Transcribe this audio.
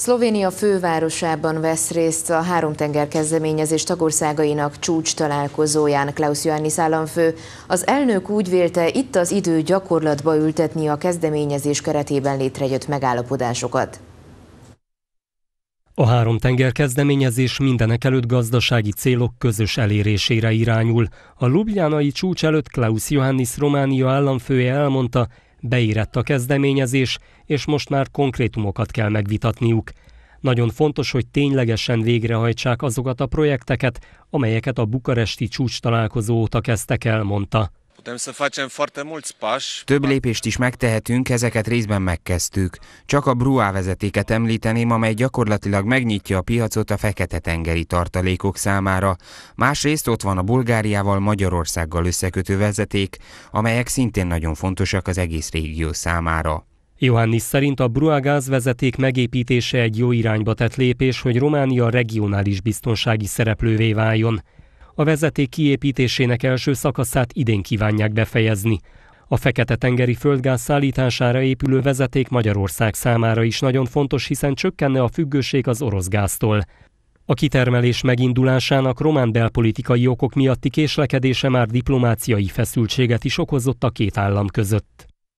Szlovénia fővárosában vesz részt a három tenger kezdeményezés tagországainak csúcs találkozóján Klaus Johannis államfő. Az elnök úgy vélte, itt az idő gyakorlatba ültetni a kezdeményezés keretében létrejött megállapodásokat. A három tenger kezdeményezés mindenek előtt gazdasági célok közös elérésére irányul. A lubljanai csúcs előtt Klaus Johannis Románia államfője elmondta, Beírett a kezdeményezés, és most már konkrétumokat kell megvitatniuk. Nagyon fontos, hogy ténylegesen végrehajtsák azokat a projekteket, amelyeket a bukaresti csúcs találkozó óta kezdtek el, mondta. Több lépést is megtehetünk, ezeket részben megkezdtük. Csak a Bruá vezetéket említeném, amely gyakorlatilag megnyitja a piacot a fekete-tengeri tartalékok számára. Másrészt ott van a Bulgáriával, Magyarországgal összekötő vezeték, amelyek szintén nagyon fontosak az egész régió számára. Johannis szerint a Brua gázvezeték megépítése egy jó irányba tett lépés, hogy Románia regionális biztonsági szereplővé váljon. A vezeték kiépítésének első szakaszát idén kívánják befejezni. A Fekete-tengeri földgáz szállítására épülő vezeték Magyarország számára is nagyon fontos, hiszen csökkenne a függőség az orosz gáztól. A kitermelés megindulásának román belpolitikai okok miatti késlekedése már diplomáciai feszültséget is okozott a két állam között.